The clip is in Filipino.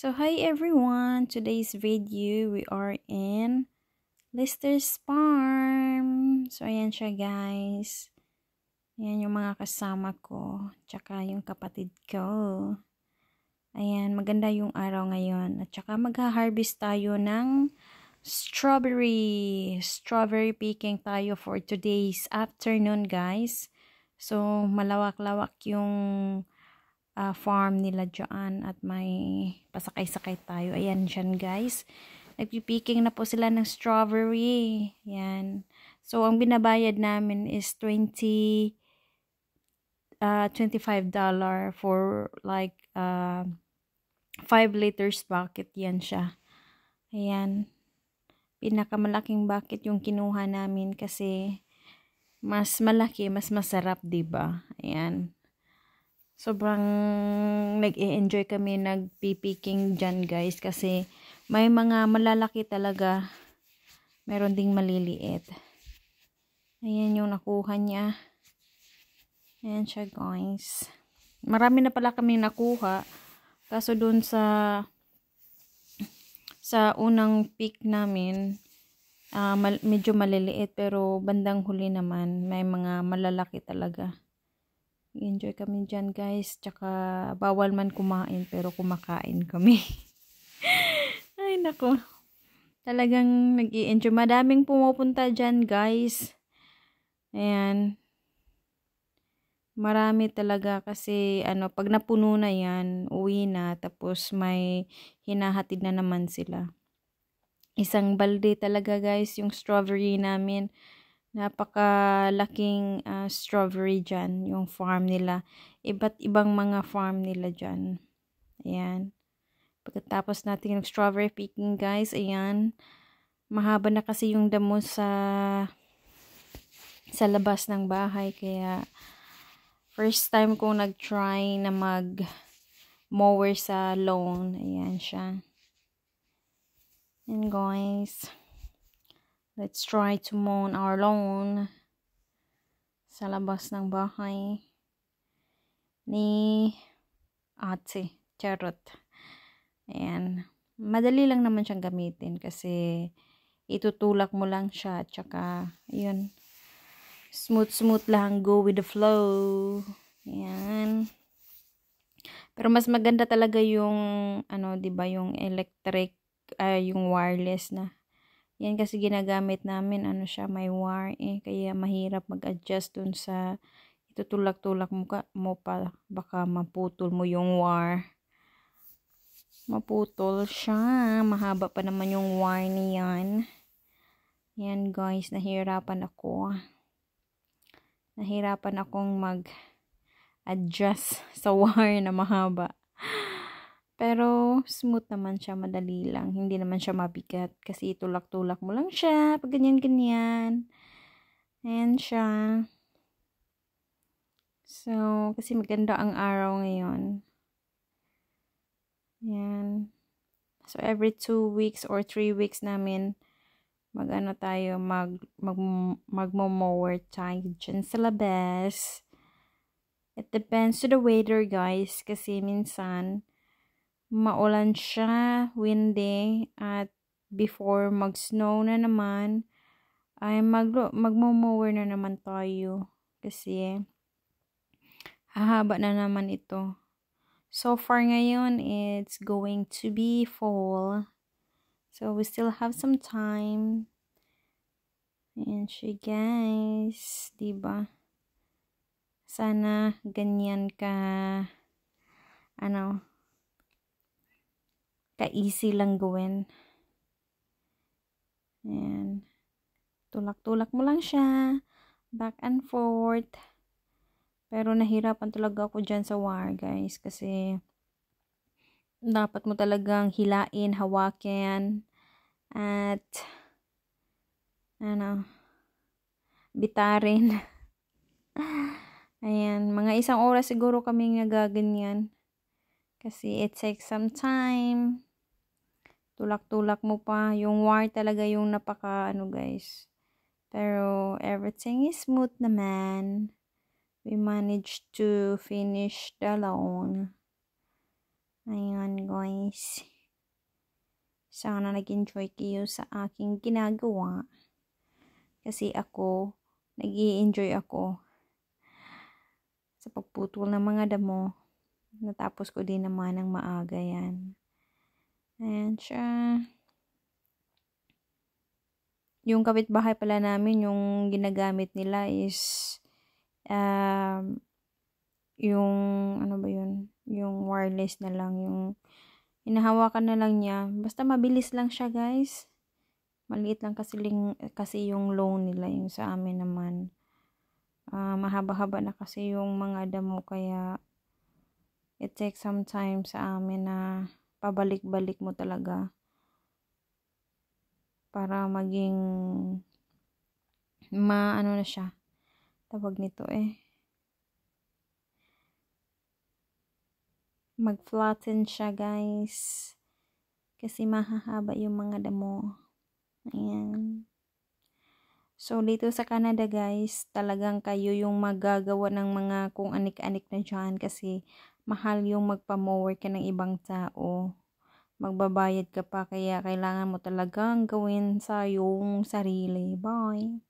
So hi everyone, today's video we are in Lister's Farm. So ayan siya guys. Ayan yung mga kasama ko, tsaka yung kapatid ko. Ayan, maganda yung araw ngayon. At tsaka magha-harvest tayo ng strawberry. Strawberry picking tayo for today's afternoon guys. So malawak-lawak yung uh, farm nila dyan at may pasakay-sakay tayo. Ayan dyan guys. Nagpipicking na po sila ng strawberry. Ayan. So, ang binabayad namin is 20 uh, $25 for like uh, ah, 5 liters bucket. Yan siya. Ayan. Pinakamalaking bucket yung kinuha namin kasi mas malaki, mas masarap, ba diba? Ayan sobrang nag-i-enjoy kami nag-picking dyan guys kasi may mga malalaki talaga meron ding maliliit ayan yung nakuha niya ayan siya guys marami na pala kami nakuha kaso dun sa sa unang pick namin uh, mal medyo maliliit pero bandang huli naman may mga malalaki talaga enjoy kami dyan guys. Tsaka bawal man kumain pero kumakain kami. Ay nako. Talagang nag enjoy Madaming pumupunta dyan guys. Ayan. Marami talaga kasi ano, pag napuno na yan, uwi na. Tapos may hinahatid na naman sila. Isang balde talaga guys yung strawberry namin. Napakalaking uh, strawberry dyan, yung farm nila. Iba't ibang mga farm nila dyan. Ayan. Pagkatapos natin ng strawberry picking, guys, ayan. Mahaba na kasi yung damo sa sa labas ng bahay. Kaya, first time kong nag-try na mag mower sa lawn. Ayan siya. And guys, Let's try to moan our lawn sa labas ng bahay ni ate, charot. Ayan. Madali lang naman siyang gamitin kasi itutulak mo lang siya. at saka yun. Smooth, smooth lang. Go with the flow. Ayan. Pero mas maganda talaga yung, ano, ba diba, yung electric, uh, yung wireless na yan kasi ginagamit namin, ano siya, may wire, eh, kaya mahirap mag-adjust dun sa itutulak-tulak mo, ka, mo pa, baka maputol mo yung wire. Maputol siya, mahaba pa naman yung wire niyan. Yan guys, nahirapan ako. Nahirapan akong mag-adjust sa wire na mahaba. Pero smooth naman siya, madali lang. Hindi naman siya mabigat kasi tulak-tulak mo lang siya pag ganyan-ganyan. Ayan siya. So, kasi maganda ang araw ngayon. Ayan. So, every two weeks or three weeks namin, mag-ano tayo, mag, mag, magmo-mower tayo dyan sa labas. It depends to the weather, guys. Kasi minsan, maulan siya, windy, at before mag-snow na naman, ay mag magmumower na naman tayo. Kasi, hahaba na naman ito. So far ngayon, it's going to be fall. So, we still have some time. And siya, guys. Diba? Sana ganyan ka, ano, ka-easy lang gawin. Ayan. Tulak-tulak mo lang siya. Back and forth. Pero nahirapan talaga ako dyan sa war, guys. Kasi dapat mo talagang hilain, hawakin, at ano, bitarin. Ayan, mga isang oras siguro kaming nagaganyan. Kasi it takes some time tulak-tulak mo pa. Yung war talaga yung napaka ano guys. Pero everything is smooth naman. We managed to finish the loan. Ayan guys. Sana nag-enjoy kayo sa aking ginagawa. Kasi ako, nag enjoy ako sa pagputol ng mga damo. Natapos ko din naman ng maaga yan. Ayan siya. Yung kapitbahay pala namin, yung ginagamit nila is um, yung, ano ba yun? Yung wireless na lang, yung inahawakan na lang niya. Basta mabilis lang siya, guys. Maliit lang kasi, ling, kasi yung loan nila, yung sa amin naman. Uh, mahaba-haba na kasi yung mga damo, kaya it takes some time sa amin na pabalik-balik mo talaga para maging maano na siya tawag nito eh mag-flatten siya guys kasi mahahaba yung mga damo ayan so dito sa Canada guys talagang kayo yung magagawa ng mga kung anik-anik na dyan kasi mahal yung magpa magpamower ka ng ibang tao. Magbabayad ka pa kaya kailangan mo talagang gawin sa iyong sarili. Bye!